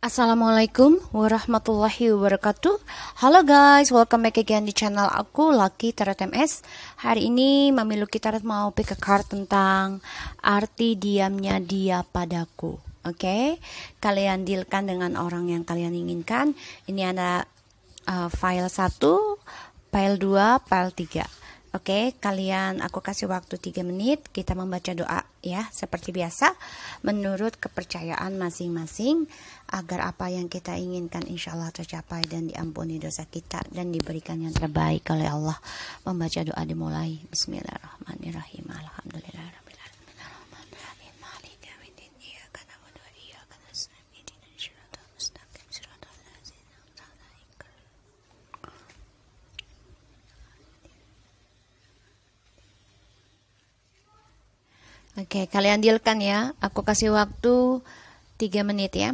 Assalamualaikum warahmatullahi wabarakatuh Halo guys, welcome back again di channel aku Lucky Tarot MS Hari ini Mami Lucky Tarot mau pick a card tentang arti diamnya dia padaku Oke, okay? kalian dealkan dengan orang yang kalian inginkan Ini ada uh, file 1, file 2, file 3 Oke, okay, kalian aku kasih waktu 3 menit kita membaca doa ya, seperti biasa menurut kepercayaan masing-masing agar apa yang kita inginkan insya Allah tercapai dan diampuni dosa kita dan diberikan yang terbaik oleh Allah. Membaca doa dimulai. Bismillahirrahmanirrahim. Alhamdulillah. Oke, kalian dealkan ya. Aku kasih waktu 3 menit ya.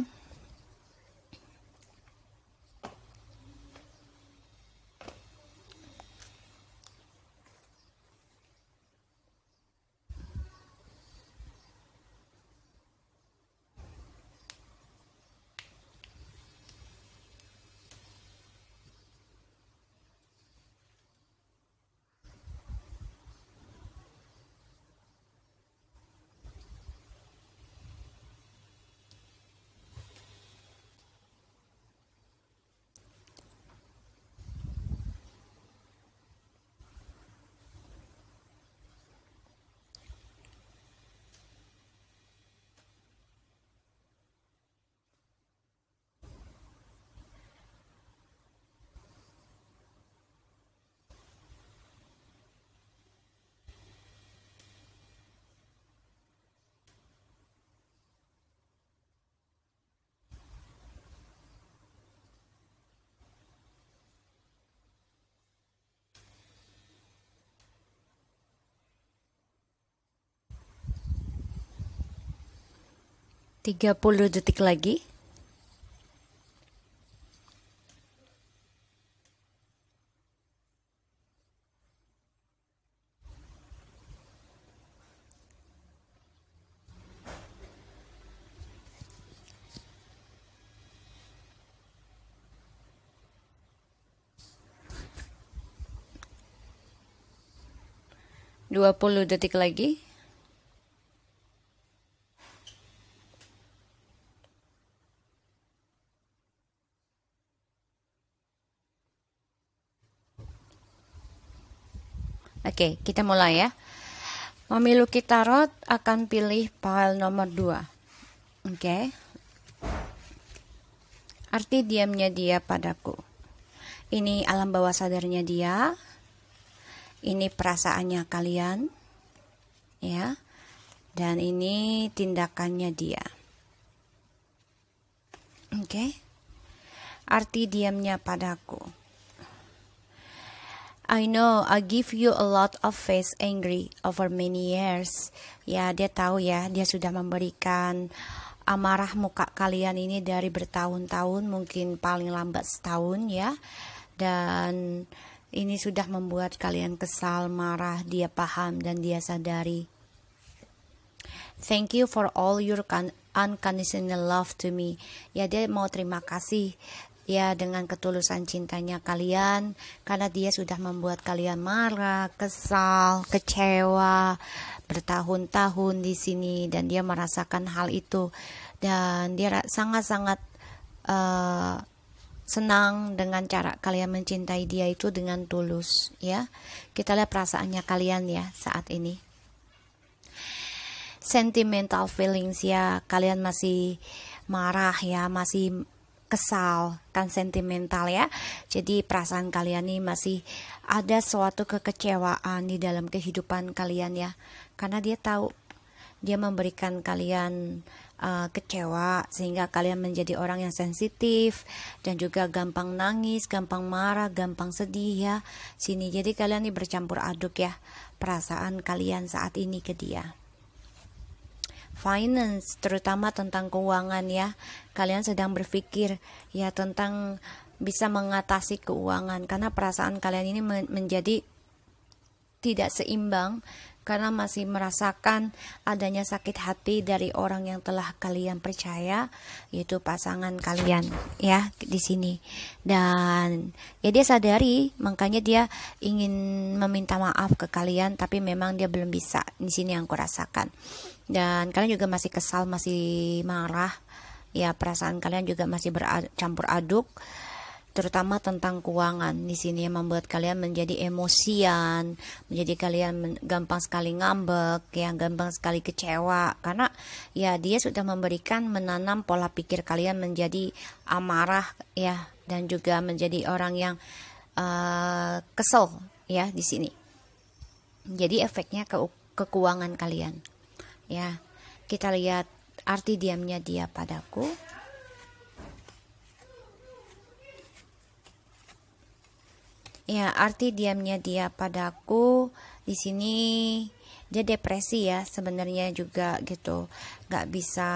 30 detik lagi. Dua puluh detik lagi. Oke, kita mulai ya. Memiluki tarot akan pilih pile nomor 2. Oke. Arti diamnya dia padaku. Ini alam bawah sadarnya dia. Ini perasaannya kalian. Ya. Dan ini tindakannya dia. Oke. Okay. Arti diamnya padaku I know I give you a lot of face angry over many years. Ya, dia tahu ya, dia sudah memberikan amarah muka kalian ini dari bertahun-tahun, mungkin paling lambat setahun ya. Dan ini sudah membuat kalian kesal, marah, dia paham dan dia sadari. Thank you for all your unconditional love to me. Ya dia mau terima kasih ya dengan ketulusan cintanya kalian karena dia sudah membuat kalian marah, kesal, kecewa bertahun-tahun di sini dan dia merasakan hal itu dan dia sangat-sangat eh, senang dengan cara kalian mencintai dia itu dengan tulus ya. Kita lihat perasaannya kalian ya saat ini. Sentimental feelings ya, kalian masih marah ya, masih kesal kan sentimental ya jadi perasaan kalian nih masih ada suatu kekecewaan di dalam kehidupan kalian ya karena dia tahu dia memberikan kalian uh, kecewa sehingga kalian menjadi orang yang sensitif dan juga gampang nangis, gampang marah, gampang sedih ya. Sini jadi kalian nih bercampur aduk ya perasaan kalian saat ini ke dia finance, terutama tentang keuangan ya. Kalian sedang berpikir ya tentang bisa mengatasi keuangan karena perasaan kalian ini menjadi tidak seimbang karena masih merasakan adanya sakit hati dari orang yang telah kalian percaya yaitu pasangan kalian ya di sini dan ya dia sadari makanya dia ingin meminta maaf ke kalian tapi memang dia belum bisa di sini yang kurasakan dan kalian juga masih kesal masih marah ya perasaan kalian juga masih bercampur aduk terutama tentang keuangan di sini yang membuat kalian menjadi emosian, menjadi kalian gampang sekali ngambek, yang gampang sekali kecewa karena ya dia sudah memberikan menanam pola pikir kalian menjadi amarah ya dan juga menjadi orang yang uh, kesel ya di sini. Jadi efeknya ke ke keuangan kalian. Ya. Kita lihat arti diamnya dia padaku ya arti diamnya dia padaku di sini dia depresi ya sebenarnya juga gitu nggak bisa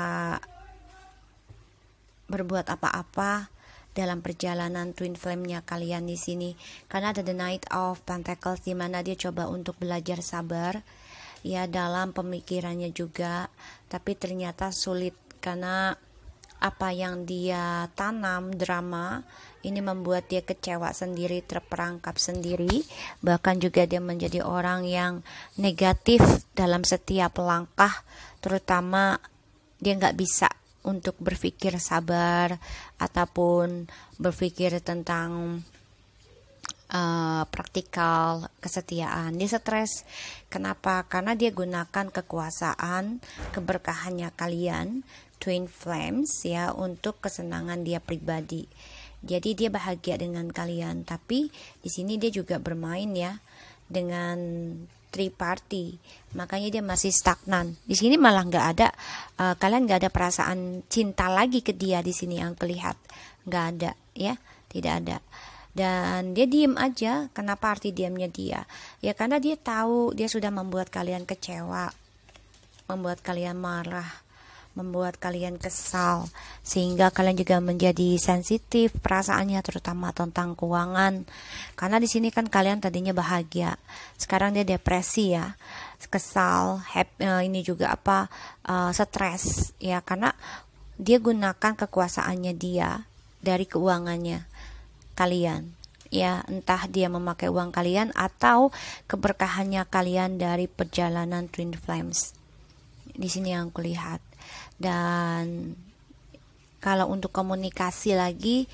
berbuat apa-apa dalam perjalanan twin flame-nya kalian di sini karena ada the night of pentacles di mana dia coba untuk belajar sabar ya dalam pemikirannya juga tapi ternyata sulit karena apa yang dia tanam drama ini membuat dia kecewa sendiri, terperangkap sendiri, bahkan juga dia menjadi orang yang negatif dalam setiap langkah, terutama dia nggak bisa untuk berpikir sabar ataupun berpikir tentang uh, praktikal kesetiaan. Dia stres. Kenapa? Karena dia gunakan kekuasaan, keberkahannya kalian twin flames ya untuk kesenangan dia pribadi. Jadi dia bahagia dengan kalian, tapi di sini dia juga bermain ya dengan three party makanya dia masih stagnan di sini malah nggak ada uh, kalian nggak ada perasaan cinta lagi ke dia di sini yang kelihat nggak ada ya tidak ada dan dia diem aja kenapa arti diamnya dia ya karena dia tahu dia sudah membuat kalian kecewa membuat kalian marah membuat kalian kesal sehingga kalian juga menjadi sensitif perasaannya terutama tentang keuangan karena di sini kan kalian tadinya bahagia sekarang dia depresi ya kesal happy, eh, ini juga apa uh, stres ya karena dia gunakan kekuasaannya dia dari keuangannya kalian ya entah dia memakai uang kalian atau keberkahannya kalian dari perjalanan twin flames di sini yang kulihat dan kalau untuk komunikasi lagi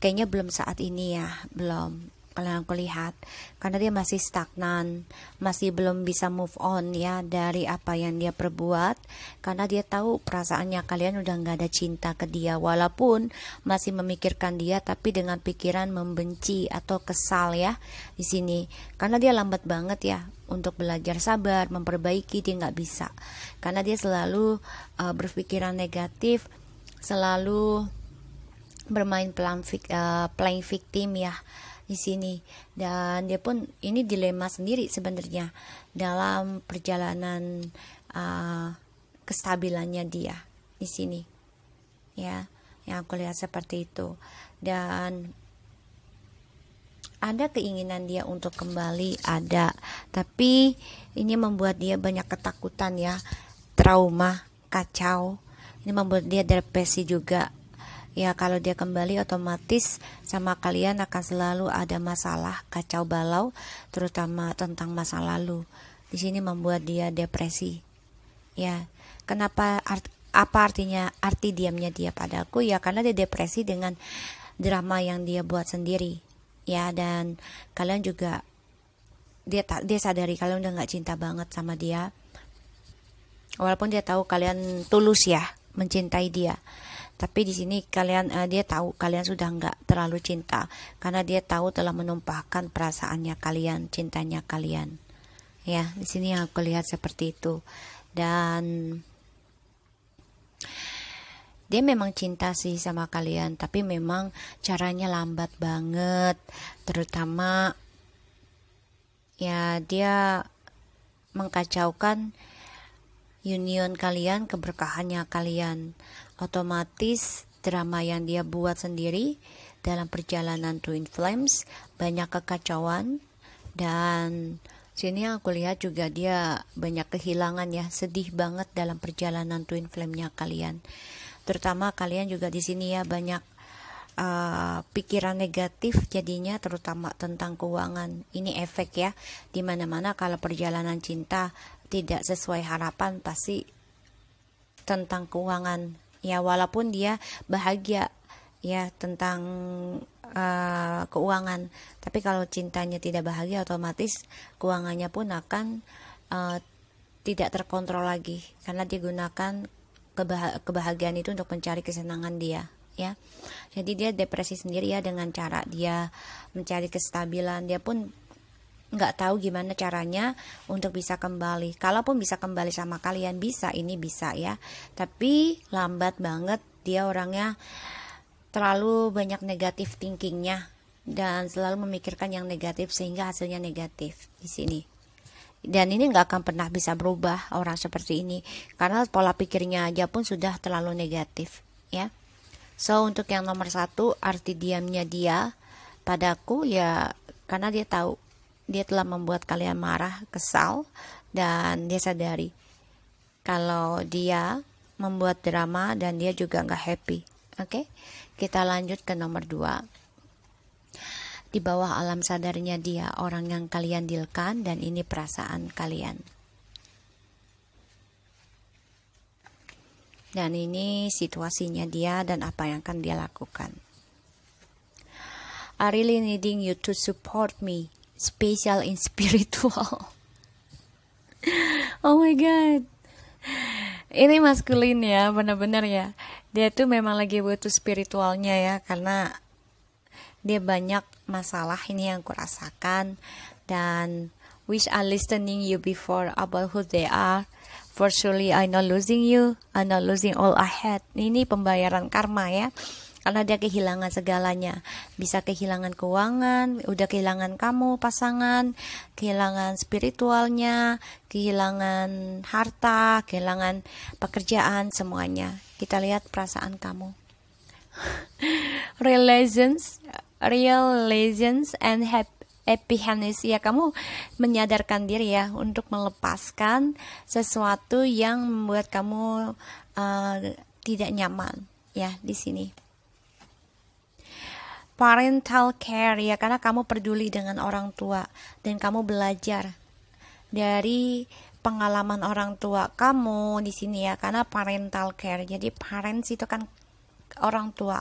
kayaknya belum saat ini ya belum kalau aku lihat karena dia masih stagnan masih belum bisa move on ya dari apa yang dia perbuat karena dia tahu perasaannya kalian udah nggak ada cinta ke dia walaupun masih memikirkan dia tapi dengan pikiran membenci atau kesal ya di sini karena dia lambat banget ya untuk belajar sabar memperbaiki dia nggak bisa karena dia selalu uh, berpikiran negatif selalu bermain pelan uh, eh, playing victim ya di sini dan dia pun ini dilema sendiri sebenarnya dalam perjalanan uh, kestabilannya dia di sini ya yang aku lihat seperti itu dan ada keinginan dia untuk kembali ada tapi ini membuat dia banyak ketakutan ya trauma kacau ini membuat dia depresi juga ya kalau dia kembali otomatis sama kalian akan selalu ada masalah kacau balau terutama tentang masa lalu di sini membuat dia depresi ya kenapa art, apa artinya arti diamnya dia padaku ya karena dia depresi dengan drama yang dia buat sendiri ya dan kalian juga dia tak dia sadari kalian udah nggak cinta banget sama dia walaupun dia tahu kalian tulus ya mencintai dia tapi di sini kalian uh, dia tahu kalian sudah nggak terlalu cinta karena dia tahu telah menumpahkan perasaannya kalian, cintanya kalian. Ya, di sini yang aku lihat seperti itu. Dan dia memang cinta sih sama kalian, tapi memang caranya lambat banget, terutama ya dia mengkacaukan union kalian, keberkahannya kalian. Otomatis drama yang dia buat sendiri dalam perjalanan Twin Flames banyak kekacauan dan sini yang aku lihat juga dia banyak kehilangan ya sedih banget dalam perjalanan Twin Flame-nya kalian terutama kalian juga di sini ya banyak uh, pikiran negatif jadinya terutama tentang keuangan ini efek ya dimana-mana kalau perjalanan cinta tidak sesuai harapan pasti tentang keuangan ya walaupun dia bahagia ya tentang uh, keuangan tapi kalau cintanya tidak bahagia otomatis keuangannya pun akan uh, tidak terkontrol lagi karena digunakan kebah kebahagiaan itu untuk mencari kesenangan dia ya jadi dia depresi sendiri ya dengan cara dia mencari kestabilan dia pun nggak tahu gimana caranya untuk bisa kembali. Kalaupun bisa kembali sama kalian bisa, ini bisa ya. Tapi lambat banget dia orangnya terlalu banyak negatif thinkingnya dan selalu memikirkan yang negatif sehingga hasilnya negatif di sini. Dan ini nggak akan pernah bisa berubah orang seperti ini karena pola pikirnya aja pun sudah terlalu negatif ya. So untuk yang nomor satu arti diamnya dia padaku ya karena dia tahu dia telah membuat kalian marah, kesal, dan dia sadari kalau dia membuat drama dan dia juga nggak happy. Oke, okay? kita lanjut ke nomor dua. Di bawah alam sadarnya dia, orang yang kalian dealkan dan ini perasaan kalian. Dan ini situasinya dia dan apa yang akan dia lakukan. I really needing you to support me spesial in spiritual. oh my god. Ini maskulin ya, bener-bener ya. Dia tuh memang lagi butuh spiritualnya ya, karena dia banyak masalah ini yang kurasakan dan wish I listening you before about who they are. For surely I not losing you, I not losing all I had. Ini pembayaran karma ya karena dia kehilangan segalanya bisa kehilangan keuangan udah kehilangan kamu pasangan kehilangan spiritualnya kehilangan harta kehilangan pekerjaan semuanya kita lihat perasaan kamu real legends real legends and happy happiness ya kamu menyadarkan diri ya untuk melepaskan sesuatu yang membuat kamu uh, tidak nyaman ya di sini parental care ya karena kamu peduli dengan orang tua dan kamu belajar dari pengalaman orang tua kamu di sini ya karena parental care jadi parents itu kan orang tua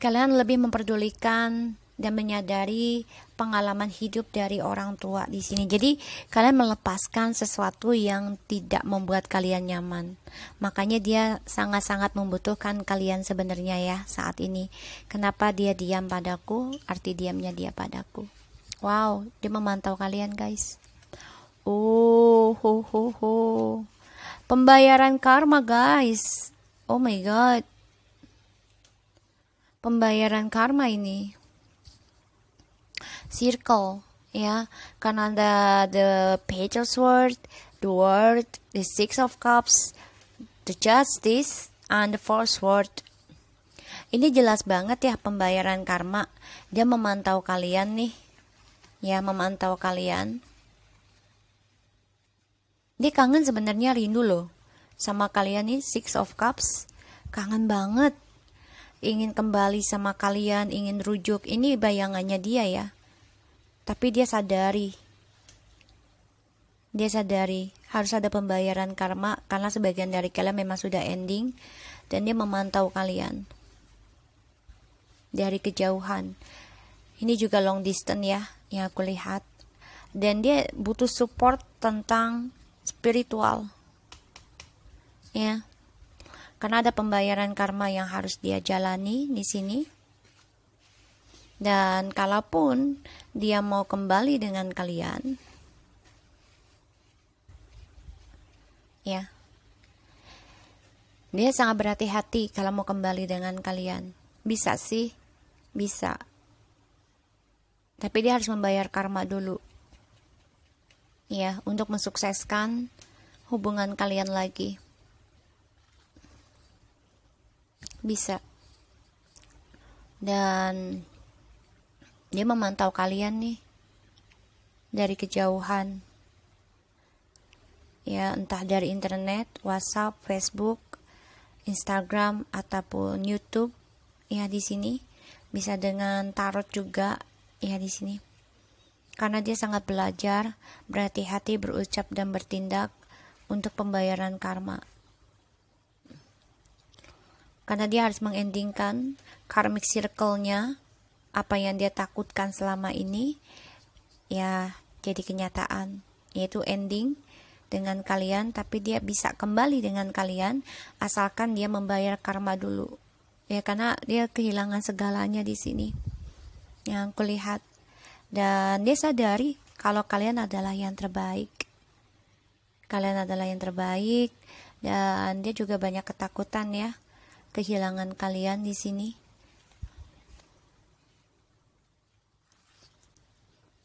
kalian lebih memperdulikan dan menyadari pengalaman hidup dari orang tua di sini. Jadi, kalian melepaskan sesuatu yang tidak membuat kalian nyaman. Makanya dia sangat-sangat membutuhkan kalian sebenarnya ya saat ini. Kenapa dia diam padaku? Arti diamnya dia padaku. Wow, dia memantau kalian, guys. Oh, ho ho ho. Pembayaran karma, guys. Oh my god. Pembayaran karma ini circle ya karena ada the page of sword the world the six of cups the justice and the four sword ini jelas banget ya pembayaran karma dia memantau kalian nih ya memantau kalian dia kangen sebenarnya rindu loh sama kalian nih Six of Cups kangen banget ingin kembali sama kalian ingin rujuk ini bayangannya dia ya tapi dia sadari. Dia sadari harus ada pembayaran karma karena sebagian dari kalian memang sudah ending dan dia memantau kalian dari kejauhan. Ini juga long distance ya yang aku lihat. Dan dia butuh support tentang spiritual. Ya. Karena ada pembayaran karma yang harus dia jalani di sini dan kalaupun dia mau kembali dengan kalian, ya, dia sangat berhati-hati kalau mau kembali dengan kalian. Bisa sih, bisa. Tapi dia harus membayar karma dulu. Ya, untuk mensukseskan hubungan kalian lagi. Bisa. Dan dia memantau kalian nih dari kejauhan. Ya, entah dari internet, WhatsApp, Facebook, Instagram ataupun YouTube. Ya, di sini bisa dengan tarot juga. Ya, di sini. Karena dia sangat belajar, berhati-hati berucap dan bertindak untuk pembayaran karma karena dia harus mengendingkan karmic circle-nya apa yang dia takutkan selama ini ya jadi kenyataan yaitu ending dengan kalian tapi dia bisa kembali dengan kalian asalkan dia membayar karma dulu ya karena dia kehilangan segalanya di sini yang kulihat dan dia sadari kalau kalian adalah yang terbaik kalian adalah yang terbaik dan dia juga banyak ketakutan ya kehilangan kalian di sini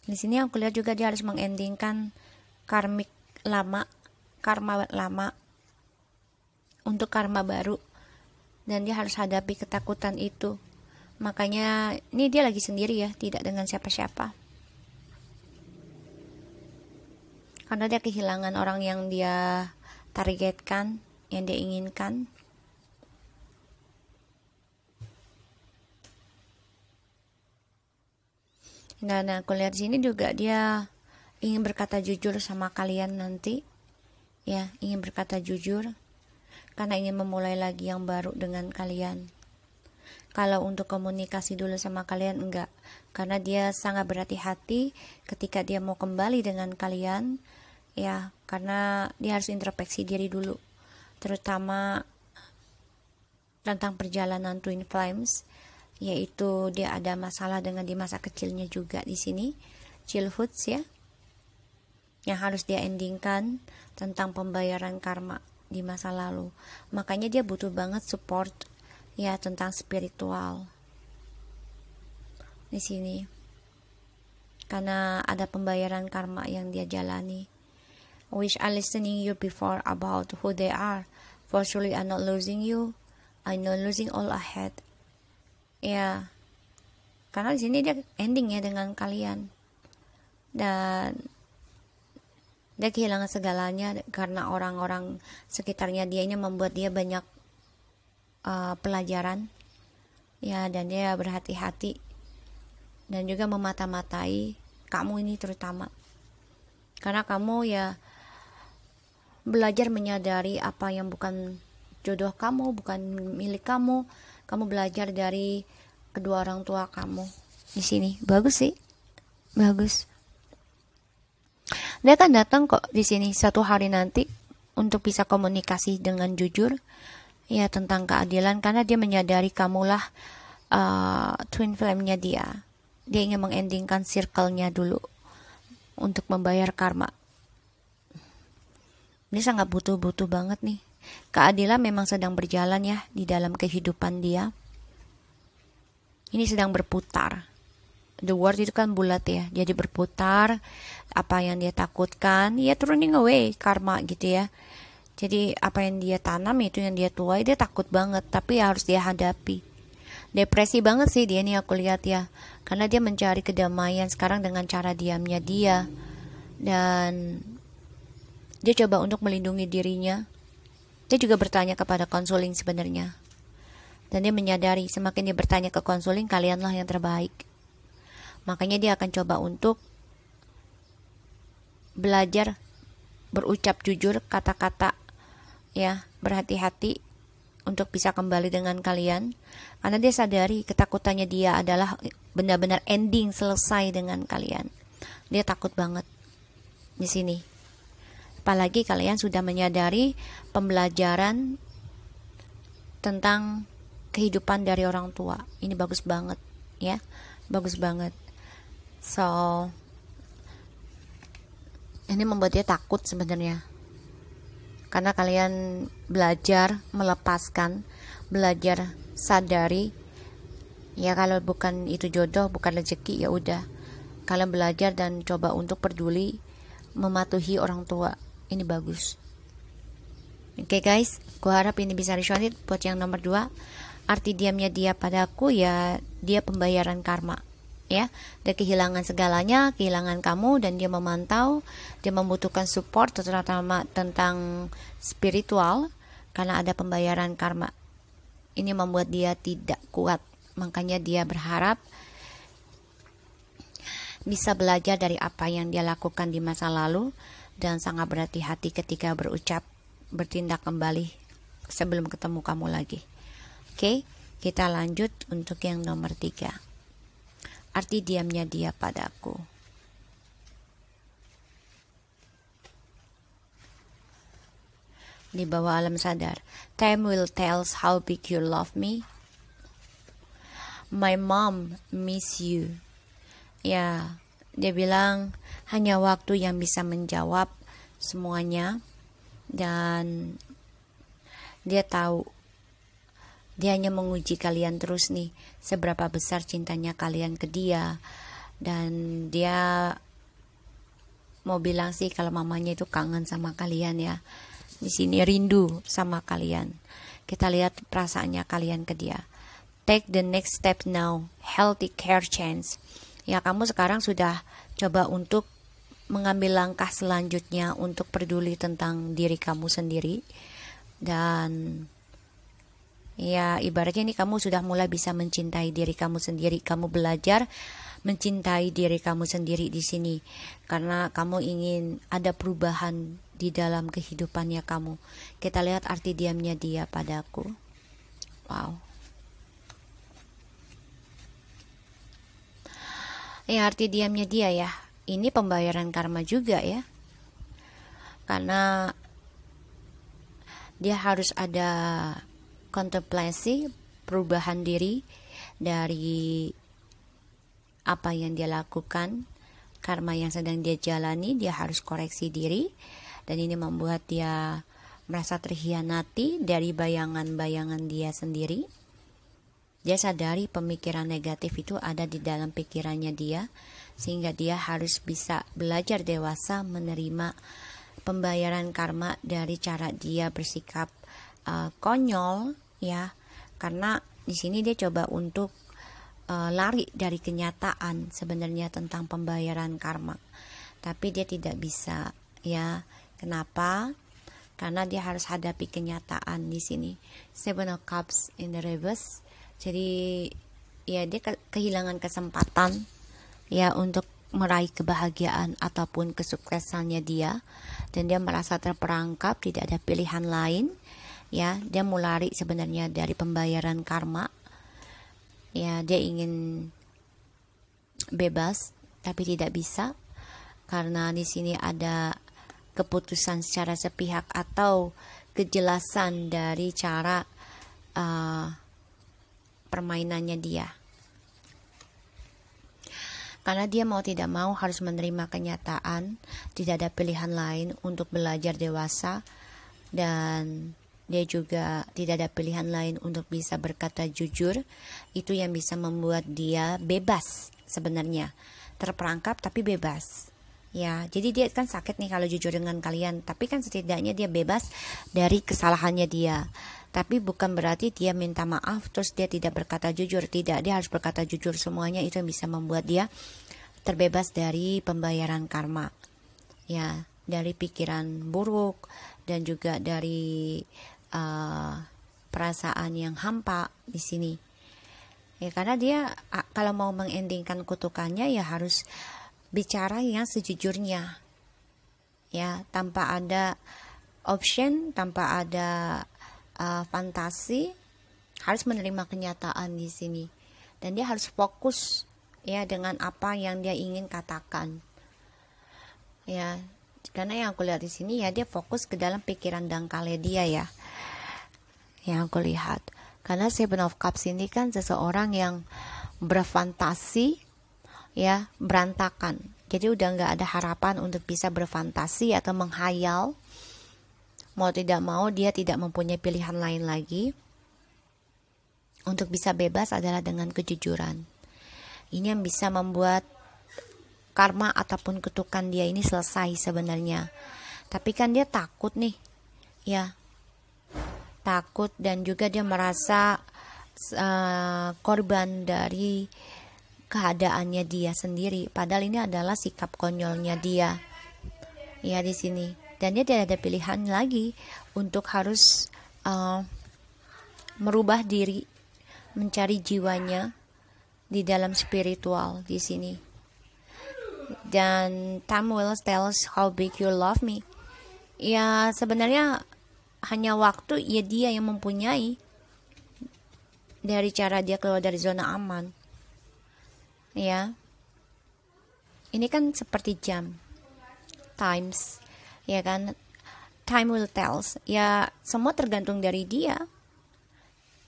Di sini aku lihat juga dia harus mengendingkan karmik lama, karma lama untuk karma baru dan dia harus hadapi ketakutan itu. Makanya ini dia lagi sendiri ya, tidak dengan siapa-siapa. Karena dia kehilangan orang yang dia targetkan, yang dia inginkan. Nah, nah aku lihat sini juga dia ingin berkata jujur sama kalian nanti. Ya, ingin berkata jujur karena ingin memulai lagi yang baru dengan kalian. Kalau untuk komunikasi dulu sama kalian enggak, karena dia sangat berhati-hati ketika dia mau kembali dengan kalian, ya, karena dia harus introspeksi diri dulu, terutama tentang perjalanan Twin Flames yaitu dia ada masalah dengan di masa kecilnya juga di sini childhood ya yang harus dia endingkan tentang pembayaran karma di masa lalu makanya dia butuh banget support ya tentang spiritual di sini karena ada pembayaran karma yang dia jalani wish I listening you before about who they are for surely I'm not losing you I'm not losing all ahead ya karena di sini dia ending ya dengan kalian dan dia kehilangan segalanya karena orang-orang sekitarnya dia ini membuat dia banyak uh, pelajaran ya dan dia berhati-hati dan juga memata-matai kamu ini terutama karena kamu ya belajar menyadari apa yang bukan jodoh kamu bukan milik kamu kamu belajar dari kedua orang tua kamu di sini bagus sih bagus dia akan datang kok di sini satu hari nanti untuk bisa komunikasi dengan jujur ya tentang keadilan karena dia menyadari kamulah uh, twin flame-nya dia dia ingin mengendingkan circle-nya dulu untuk membayar karma Ini sangat butuh-butuh banget nih keadilan memang sedang berjalan ya di dalam kehidupan dia. Ini sedang berputar. The world itu kan bulat ya, jadi berputar. Apa yang dia takutkan, ya turning away karma gitu ya. Jadi apa yang dia tanam itu yang dia tuai dia takut banget, tapi ya harus dia hadapi. Depresi banget sih dia nih aku lihat ya, karena dia mencari kedamaian sekarang dengan cara diamnya dia dan dia coba untuk melindungi dirinya dia juga bertanya kepada konsuling sebenarnya. Dan dia menyadari semakin dia bertanya ke konsuling, kalianlah yang terbaik. Makanya dia akan coba untuk belajar berucap jujur, kata-kata ya, berhati-hati untuk bisa kembali dengan kalian karena dia sadari ketakutannya dia adalah benar-benar ending selesai dengan kalian. Dia takut banget di sini apalagi kalian sudah menyadari pembelajaran tentang kehidupan dari orang tua ini bagus banget ya bagus banget so ini membuat dia takut sebenarnya karena kalian belajar melepaskan belajar sadari ya kalau bukan itu jodoh bukan rezeki ya udah kalian belajar dan coba untuk peduli mematuhi orang tua ini bagus oke okay, guys gua harap ini bisa resonate buat yang nomor 2 arti diamnya dia padaku ya dia pembayaran karma ya dia kehilangan segalanya kehilangan kamu dan dia memantau dia membutuhkan support terutama tentang spiritual karena ada pembayaran karma ini membuat dia tidak kuat makanya dia berharap bisa belajar dari apa yang dia lakukan di masa lalu dan sangat berhati-hati ketika berucap bertindak kembali sebelum ketemu kamu lagi. Oke, kita lanjut untuk yang nomor tiga. Arti diamnya dia padaku. Di bawah alam sadar, time will tells how big you love me. My mom miss you. Ya, yeah dia bilang hanya waktu yang bisa menjawab semuanya dan dia tahu dia hanya menguji kalian terus nih seberapa besar cintanya kalian ke dia dan dia mau bilang sih kalau mamanya itu kangen sama kalian ya di sini rindu sama kalian kita lihat perasaannya kalian ke dia take the next step now healthy care chance ya kamu sekarang sudah coba untuk mengambil langkah selanjutnya untuk peduli tentang diri kamu sendiri dan ya ibaratnya ini kamu sudah mulai bisa mencintai diri kamu sendiri kamu belajar mencintai diri kamu sendiri di sini karena kamu ingin ada perubahan di dalam kehidupannya kamu kita lihat arti diamnya dia padaku wow Ini eh, arti diamnya dia ya. Ini pembayaran karma juga ya. Karena dia harus ada kontemplasi perubahan diri dari apa yang dia lakukan, karma yang sedang dia jalani, dia harus koreksi diri dan ini membuat dia merasa terhianati dari bayangan-bayangan dia sendiri dia sadari pemikiran negatif itu ada di dalam pikirannya dia, sehingga dia harus bisa belajar dewasa menerima pembayaran karma dari cara dia bersikap uh, konyol, ya, karena di sini dia coba untuk uh, lari dari kenyataan sebenarnya tentang pembayaran karma, tapi dia tidak bisa, ya, kenapa? Karena dia harus hadapi kenyataan di sini. Seven of Cups in the reverse jadi ya dia ke kehilangan kesempatan ya untuk meraih kebahagiaan ataupun kesuksesannya dia dan dia merasa terperangkap tidak ada pilihan lain ya dia mau lari sebenarnya dari pembayaran karma ya dia ingin bebas tapi tidak bisa karena di sini ada keputusan secara sepihak atau kejelasan dari cara uh, permainannya dia. Karena dia mau tidak mau harus menerima kenyataan, tidak ada pilihan lain untuk belajar dewasa dan dia juga tidak ada pilihan lain untuk bisa berkata jujur. Itu yang bisa membuat dia bebas sebenarnya. Terperangkap tapi bebas. Ya, jadi dia kan sakit nih kalau jujur dengan kalian, tapi kan setidaknya dia bebas dari kesalahannya dia tapi bukan berarti dia minta maaf terus dia tidak berkata jujur tidak dia harus berkata jujur semuanya itu bisa membuat dia terbebas dari pembayaran karma ya dari pikiran buruk dan juga dari uh, perasaan yang hampa di sini ya karena dia kalau mau mengendingkan kutukannya ya harus bicara yang sejujurnya ya tanpa ada option tanpa ada uh, fantasi harus menerima kenyataan di sini dan dia harus fokus ya dengan apa yang dia ingin katakan ya karena yang aku lihat di sini ya dia fokus ke dalam pikiran dangkalnya dia ya yang aku lihat karena Seven of Cups ini kan seseorang yang berfantasi ya berantakan jadi udah nggak ada harapan untuk bisa berfantasi atau menghayal mau tidak mau dia tidak mempunyai pilihan lain lagi untuk bisa bebas adalah dengan kejujuran. Ini yang bisa membuat karma ataupun kutukan dia ini selesai sebenarnya. Tapi kan dia takut nih. Ya. Takut dan juga dia merasa uh, korban dari keadaannya dia sendiri. Padahal ini adalah sikap konyolnya dia. Ya di sini dan dia tidak ada pilihan lagi untuk harus uh, merubah diri, mencari jiwanya di dalam spiritual di sini. Dan time will tells how big you love me. Ya sebenarnya hanya waktu ya dia yang mempunyai dari cara dia keluar dari zona aman. Ya. Ini kan seperti jam. Times ya kan time will tells ya semua tergantung dari dia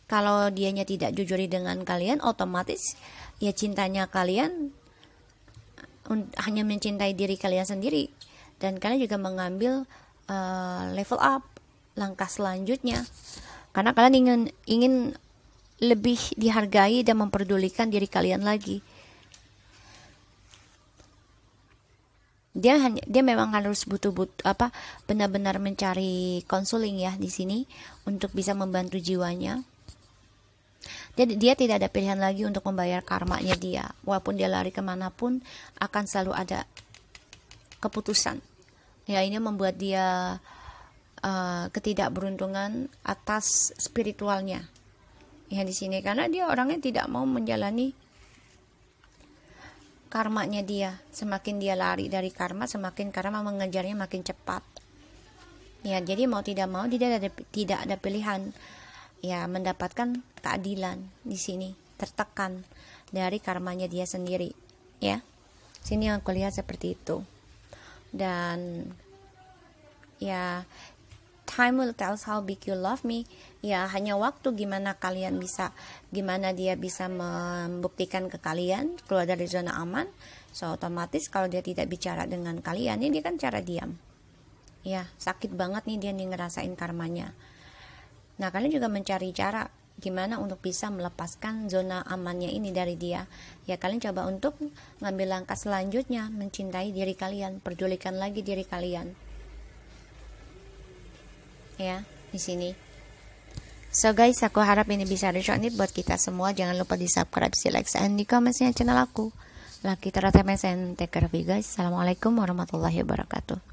kalau dianya tidak jujur dengan kalian otomatis ya cintanya kalian hanya mencintai diri kalian sendiri dan kalian juga mengambil uh, level up langkah selanjutnya karena kalian ingin ingin lebih dihargai dan memperdulikan diri kalian lagi dia hanya dia memang harus butuh but apa benar-benar mencari konseling ya di sini untuk bisa membantu jiwanya jadi dia tidak ada pilihan lagi untuk membayar karmanya dia walaupun dia lari kemanapun akan selalu ada keputusan ya ini membuat dia uh, ketidakberuntungan atas spiritualnya ya di sini karena dia orangnya tidak mau menjalani karmanya dia. Semakin dia lari dari karma, semakin karma mengejarnya makin cepat. Ya, jadi mau tidak mau tidak ada tidak ada pilihan ya mendapatkan keadilan di sini, tertekan dari karmanya dia sendiri, ya. Sini yang aku seperti itu. Dan ya time will tell how big you love me. Ya, hanya waktu gimana kalian bisa, gimana dia bisa membuktikan ke kalian keluar dari zona aman. So, otomatis kalau dia tidak bicara dengan kalian, ini dia kan cara diam. Ya, sakit banget nih dia nih ngerasain karmanya. Nah, kalian juga mencari cara gimana untuk bisa melepaskan zona amannya ini dari dia. Ya, kalian coba untuk ngambil langkah selanjutnya, mencintai diri kalian, perjulikan lagi diri kalian ya di sini. So guys, aku harap ini bisa ini buat kita semua. Jangan lupa di subscribe, si like, and di komennya channel aku. lagi Tera MSN take care of guys. Assalamualaikum warahmatullahi wabarakatuh.